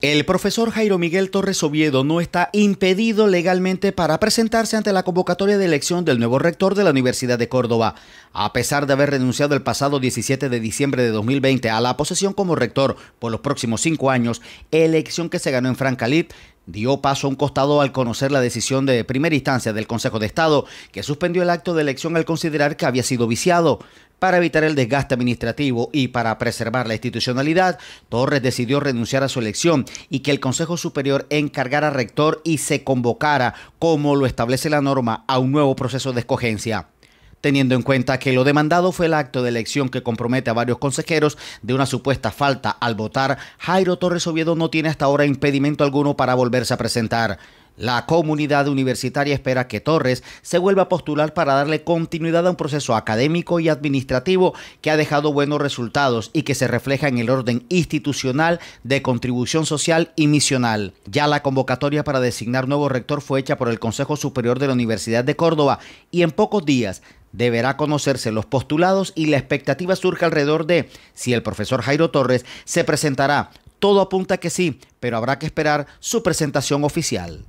El profesor Jairo Miguel Torres Oviedo no está impedido legalmente para presentarse ante la convocatoria de elección del nuevo rector de la Universidad de Córdoba. A pesar de haber renunciado el pasado 17 de diciembre de 2020 a la posesión como rector por los próximos cinco años, elección que se ganó en Francalit, dio paso a un costado al conocer la decisión de primera instancia del Consejo de Estado, que suspendió el acto de elección al considerar que había sido viciado. Para evitar el desgaste administrativo y para preservar la institucionalidad, Torres decidió renunciar a su elección y que el Consejo Superior encargara rector y se convocara, como lo establece la norma, a un nuevo proceso de escogencia teniendo en cuenta que lo demandado fue el acto de elección que compromete a varios consejeros de una supuesta falta al votar, Jairo Torres Oviedo no tiene hasta ahora impedimento alguno para volverse a presentar. La comunidad universitaria espera que Torres se vuelva a postular para darle continuidad a un proceso académico y administrativo que ha dejado buenos resultados y que se refleja en el orden institucional de contribución social y misional. Ya la convocatoria para designar nuevo rector fue hecha por el Consejo Superior de la Universidad de Córdoba y en pocos días deberá conocerse los postulados y la expectativa surge alrededor de si el profesor Jairo Torres se presentará. Todo apunta que sí, pero habrá que esperar su presentación oficial.